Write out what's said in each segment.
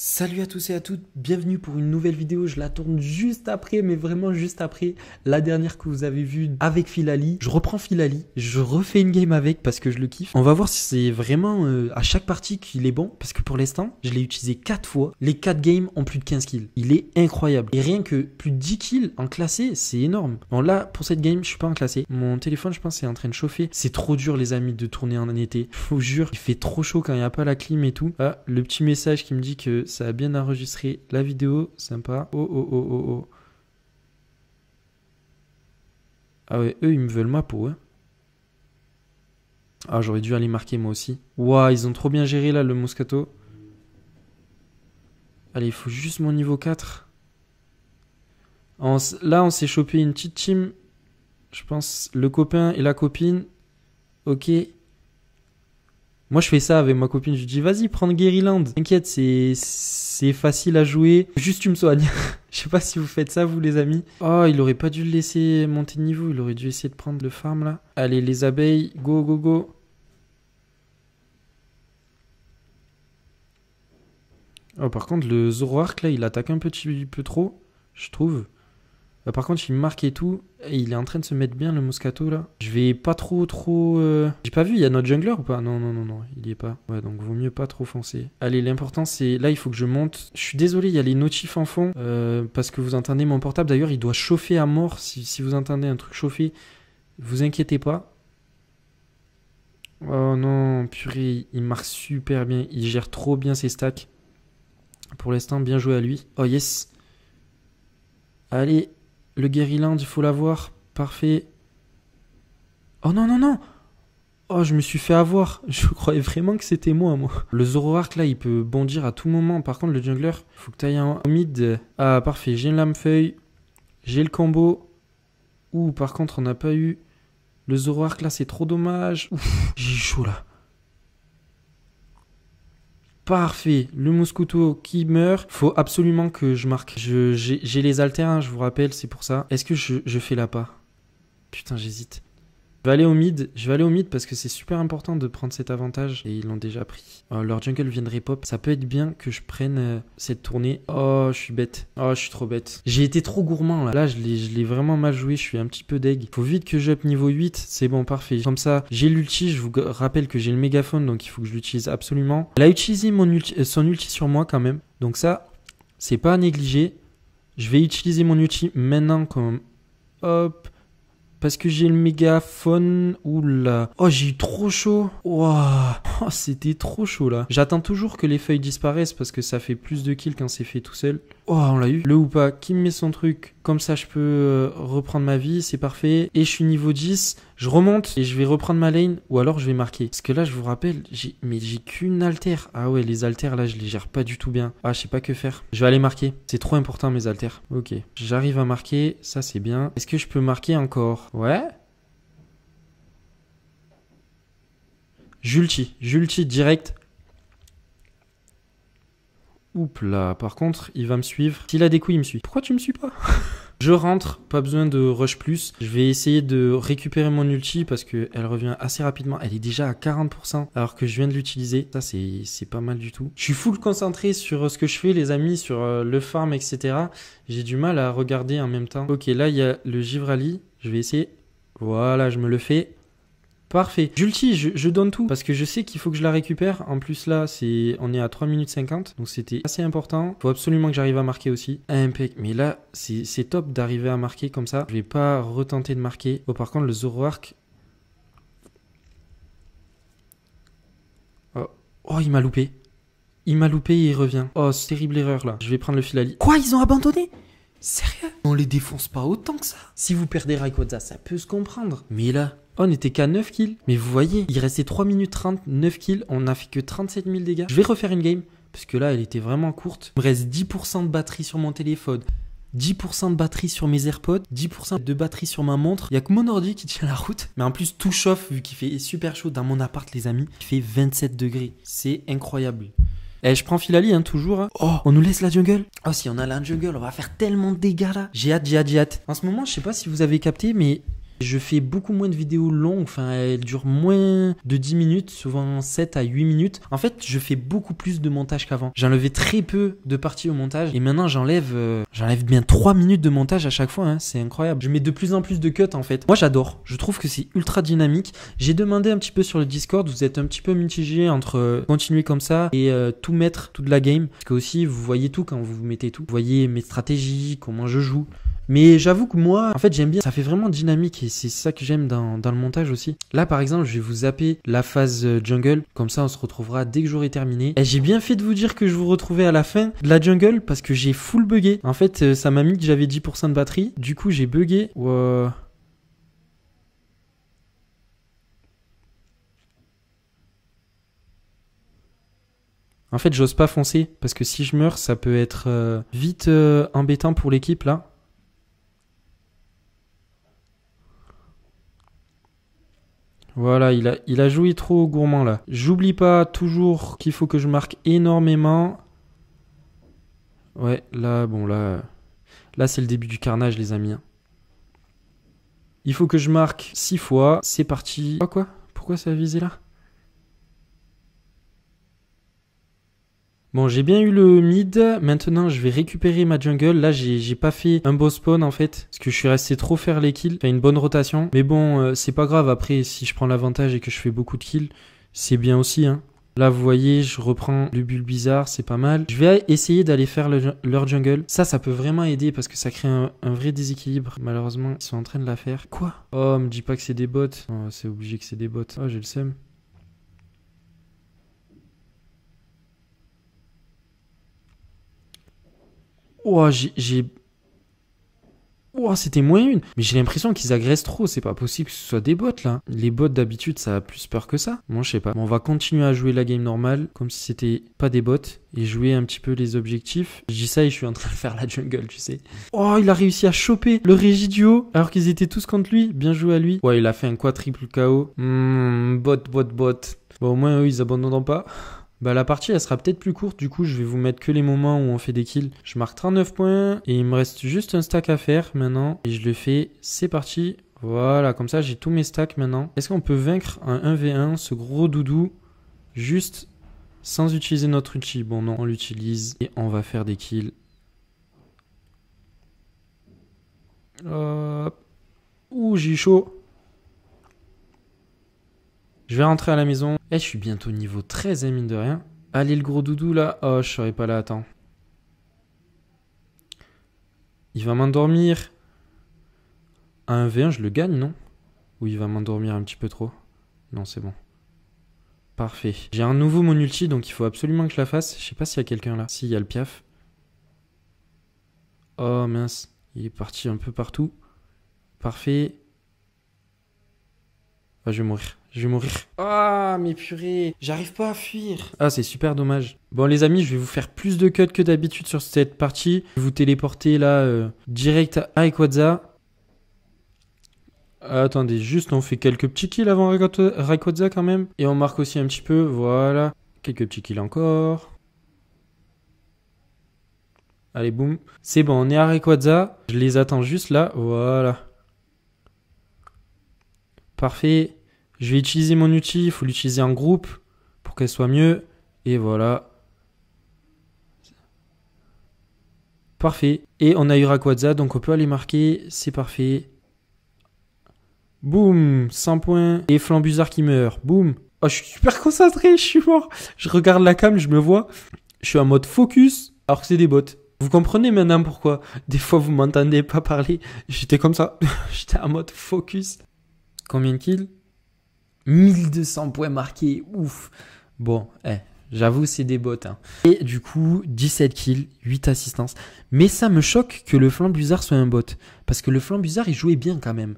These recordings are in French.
Salut à tous et à toutes, bienvenue pour une nouvelle vidéo, je la tourne juste après, mais vraiment juste après la dernière que vous avez vue avec Filali. Je reprends Filali, je refais une game avec parce que je le kiffe. On va voir si c'est vraiment euh, à chaque partie qu'il est bon, parce que pour l'instant, je l'ai utilisé 4 fois. Les 4 games ont plus de 15 kills, il est incroyable. Et rien que plus de 10 kills en classé, c'est énorme. Bon là, pour cette game, je suis pas en classé. Mon téléphone, je pense, est en train de chauffer. C'est trop dur les amis de tourner en été, Faut vous jure, il fait trop chaud quand il n'y a pas la clim et tout. Ah, le petit message qui me dit que ça a bien enregistré la vidéo. Sympa. Oh, oh, oh, oh, oh. Ah ouais, eux, ils me veulent ma peau. Hein. Ah, j'aurais dû aller marquer moi aussi. Waouh, ils ont trop bien géré là, le Moscato. Allez, il faut juste mon niveau 4. là, on s'est chopé une petite team. Je pense le copain et la copine. Ok. Moi, je fais ça avec ma copine. Je lui dis, vas-y, prends Guerryland. T'inquiète, c'est, facile à jouer. Juste, tu me soignes. je sais pas si vous faites ça, vous, les amis. Oh, il aurait pas dû le laisser monter de niveau. Il aurait dû essayer de prendre le farm, là. Allez, les abeilles. Go, go, go. Oh, par contre, le Zoroark, là, il attaque un petit peu trop, je trouve. Bah, par contre, il marque et tout. Et il est en train de se mettre bien le Moscato là. Je vais pas trop trop. Euh, j'ai pas vu, il y a notre jungler ou pas Non, non, non, non, il y est pas. Ouais, donc vaut mieux pas trop foncer. Allez, l'important c'est. Là, il faut que je monte. Je suis désolé, il y a les notifs en fond. Euh, parce que vous entendez mon portable. D'ailleurs, il doit chauffer à mort. Si, si vous entendez un truc chauffer, vous inquiétez pas. Oh non, purée, il marque super bien. Il gère trop bien ses stacks. Pour l'instant, bien joué à lui. Oh yes. Allez, le guérilinde, il faut l'avoir. Parfait. Oh non, non, non Oh, je me suis fait avoir. Je croyais vraiment que c'était moi, moi. Le Zoroark, là, il peut bondir à tout moment. Par contre, le jungler, faut que t'ailles un mid. Ah, parfait. J'ai une lame feuille. J'ai le combo. Ouh, par contre, on n'a pas eu... Le Zoroark, là, c'est trop dommage. J'ai chaud, là parfait. Le mouscouto qui meurt, faut absolument que je marque. J'ai les alters, hein, je vous rappelle, c'est pour ça. Est-ce que je, je fais la pas Putain, j'hésite. Je vais aller au mid, je vais aller au mid parce que c'est super important de prendre cet avantage et ils l'ont déjà pris. Euh, leur jungle viendrait pop. ça peut être bien que je prenne euh, cette tournée. Oh, je suis bête. Oh, je suis trop bête. J'ai été trop gourmand là. Là, je l'ai vraiment mal joué, je suis un petit peu deg. Faut vite que j'up niveau 8, c'est bon, parfait. Comme ça, j'ai l'ulti, je vous rappelle que j'ai le mégaphone donc il faut que je l'utilise absolument. Elle a utilisé mon euh, son ulti sur moi quand même. Donc ça, c'est pas à négliger. Je vais utiliser mon ulti maintenant comme hop parce que j'ai le mégaphone. Oula. Oh, j'ai eu trop chaud. Oh, c'était trop chaud là. J'attends toujours que les feuilles disparaissent parce que ça fait plus de kills quand c'est fait e tout seul oh, on l'a eu. Le ou pas, qui me met son truc, comme ça je peux euh, reprendre ma vie, c'est parfait. Et je suis niveau 10, je remonte et je vais reprendre ma lane ou alors je vais marquer. Parce que là, je vous rappelle, mais j'ai qu'une altère. Ah ouais, les altères là, je les gère pas du tout bien. Ah, je sais pas que faire. Je vais aller marquer. C'est trop important mes altères. Ok, j'arrive à marquer, ça c'est bien. Est-ce que je peux marquer encore Ouais. Julti, Julti direct, là, par contre, il va me suivre. S'il a des couilles, il me suit. Pourquoi tu me suis pas Je rentre, pas besoin de rush plus. Je vais essayer de récupérer mon ulti parce qu'elle revient assez rapidement. Elle est déjà à 40% alors que je viens de l'utiliser. Ça, c'est pas mal du tout. Je suis full concentré sur ce que je fais, les amis, sur euh, le farm, etc. J'ai du mal à regarder en même temps. Ok, là, il y a le Givrali. Je vais essayer. Voilà, je me le fais. Parfait. Julti, je, donne tout parce que je sais qu'il faut que je la récupère. En plus là, c'est on est à 3 minutes 50, donc c'était assez important. Faut absolument que j'arrive à marquer aussi. Impec. Mais là, c'est top d'arriver à marquer comme ça. Je vais pas retenter de marquer. Oh, par contre, le Zoroark. Oh, oh il m'a loupé. Il m'a loupé et il revient. Oh, terrible erreur là. Je vais prendre le Filali. Quoi, ils ont abandonné Sérieux On les défonce pas autant que ça. Si vous perdez Rayquaza, ça peut se comprendre. Mais là, on oh, était qu'à 9 kills. Mais vous voyez, il restait 3 minutes 30, 9 kills. On n'a fait que 37 000 dégâts. Je vais refaire une game. Parce que là, elle était vraiment courte. Il me reste 10% de batterie sur mon téléphone. 10% de batterie sur mes AirPods, 10% de batterie sur ma montre. Il n'y a que mon ordi qui tient la route. Mais en plus, tout chauffe vu qu'il fait super chaud dans mon appart, les amis. Il fait 27 degrés. C'est incroyable. Et eh, je prends Filali, hein, toujours. Hein. Oh, on nous laisse la jungle Oh, si on a la jungle, on va faire tellement de dégâts là. J'ai hâte, j'ai hâte, j'ai hâte. En ce moment, je sais pas si vous avez capté, mais je fais beaucoup moins de vidéos longues, enfin elles durent moins de 10 minutes, souvent 7 à 8 minutes. En fait, je fais beaucoup plus de montage qu'avant. J'enlevais très peu de parties au montage et maintenant j'enlève euh, j'enlève bien 3 minutes de montage à chaque fois, hein. c'est incroyable. Je mets de plus en plus de cuts en fait. Moi j'adore, je trouve que c'est ultra dynamique. J'ai demandé un petit peu sur le Discord, vous êtes un petit peu mitigé entre euh, continuer comme ça et euh, tout mettre, toute la game. Parce que aussi vous voyez tout quand vous mettez tout. Vous voyez mes stratégies, comment je joue. Mais j'avoue que moi, en fait, j'aime bien. Ça fait vraiment dynamique et c'est ça que j'aime dans, le montage aussi. Là, par exemple, je vais vous zapper la phase euh, jungle. Comme ça, on se retrouvera dès que j'aurai terminé. Et j'ai bien fait de vous dire que je vous retrouvais à la fin de la jungle parce que j'ai full bugué. En fait, euh, ça m'a mis que j'avais 10% de batterie. Du coup, j'ai bugué. En fait, j'ose pas foncer parce que si je meurs, ça peut être euh, vite embêtant pour l'équipe là. Voilà, il a, il joué trop gourmand là. J'oublie pas toujours qu'il faut que je marque énormément. Ouais, là, bon, là. Là, c'est le début du carnage, les amis. Hein. Il faut que je marque 6 fois. C'est parti. Oh, quoi Pourquoi ça a visé là Bon, j'ai bien eu le mid. Maintenant, je vais récupérer ma jungle. Là, j'ai pas fait un beau spawn en fait. Parce que je suis resté trop faire les kills. Enfin, une bonne rotation. Mais bon, euh, c'est pas grave. Après, si je prends l'avantage et que je fais beaucoup de kills, c'est bien aussi. Hein. Là, vous voyez, je reprends le bulle bizarre. C'est pas mal. Je vais essayer d'aller faire leur jungle. Ça, ça peut vraiment aider parce que ça crée un, vrai déséquilibre. Malheureusement, ils sont en train de la faire. Quoi Oh, me dis pas que c'est des bots. Oh, c'est obligé que c'est des bots. Oh, j'ai le seum. ouais j'ai. ouais c'était moins une. Mais j'ai l'impression qu'ils agressent trop, c'est pas possible que ce soit des bots là. Les bots d'habitude, ça a plus peur que ça. Moi, je sais pas. on va continuer à jouer la game normale, comme si c'était pas des bots, et jouer un petit peu les objectifs. Je dis ça et je suis en train de faire la jungle, tu sais. Oh, il a réussi à choper le Régidio, alors qu'ils étaient tous contre lui. Bien joué à lui. Ouais, il a fait un quadruple KO. Hmm, bot, bot, bot. Bon, au moins, eux, ils abandonnent pas. Bah la partie elle sera peut-être plus courte, du coup je vais vous mettre que les moments où on fait des kills. Je marque 39 points et il me reste juste un stack à faire maintenant. Et je le fais, c'est parti. Voilà, comme ça j'ai tous mes stacks maintenant. Est-ce qu'on peut vaincre un 1v1, ce gros doudou, juste sans utiliser notre ulti Bon non, on l'utilise et on va faire des kills. Hop. Ouh, j'ai chaud. Je vais rentrer à la maison. Eh je suis bientôt niveau 13, hein, mine de rien. Allez, le gros doudou là. Oh, je serai pas là, attends. Il va m'endormir. Un V1, je le gagne, non Ou il va m'endormir un petit peu trop Non, c'est bon. Parfait. J'ai un nouveau mon ulti, donc il faut absolument que je la fasse. Je sais pas s'il y a quelqu'un là. Si, il y a le piaf. Oh mince, il est parti un peu partout. Parfait. Ah, je vais mourir. Je vais mourir. Ah, mais purée, j'arrive pas à fuir. Ah, c'est super dommage. Bon, les amis, je vais vous faire plus de cuts que d'habitude sur cette partie. Je vais vous téléporter là, euh, direct à Equadza. Ah, attendez, juste on fait quelques petits kills avant Raikwaza quand même. Et on marque aussi un petit peu, voilà. Quelques petits kills encore. Allez, boum. C'est bon, on est à Raikwaza. Je les attends juste là, voilà. Parfait. Je vais utiliser mon outil, il faut l'utiliser en groupe pour qu'elle soit mieux. Et voilà. Parfait. Et on a eu donc on peut aller marquer, c'est parfait. Boum, 100 points. Et Flambuzard qui meurt, boum. Oh, je suis super concentré, je suis mort. Je regarde la cam, je me vois. Je suis en mode focus, alors que c'est des bots. Vous comprenez maintenant pourquoi des fois vous m'entendez pas parler. J'étais comme ça. J'étais en mode focus. Combien de kills 1200 points marqués, ouf. Bon, eh, j'avoue, c'est des bottes. Hein. Et du coup, 17 kills, 8 assistances. Mais ça me choque que le flanc soit un bot. Parce que le Flambuzard, il jouait bien quand même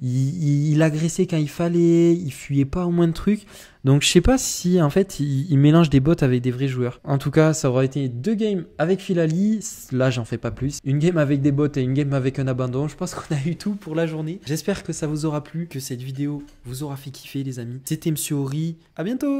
il, agressait quand il fallait, il fuyait pas au moins de trucs. Donc je sais pas si en fait il, mélange des bots avec des vrais joueurs. En tout cas, ça aura été deux games avec Filali, là j'en fais pas plus. Une game avec des bots et une game avec un abandon. Je pense qu'on a eu tout pour la journée. J'espère que ça vous aura plu, que cette vidéo vous aura fait kiffer les amis. C'était Monsieur Ori, à bientôt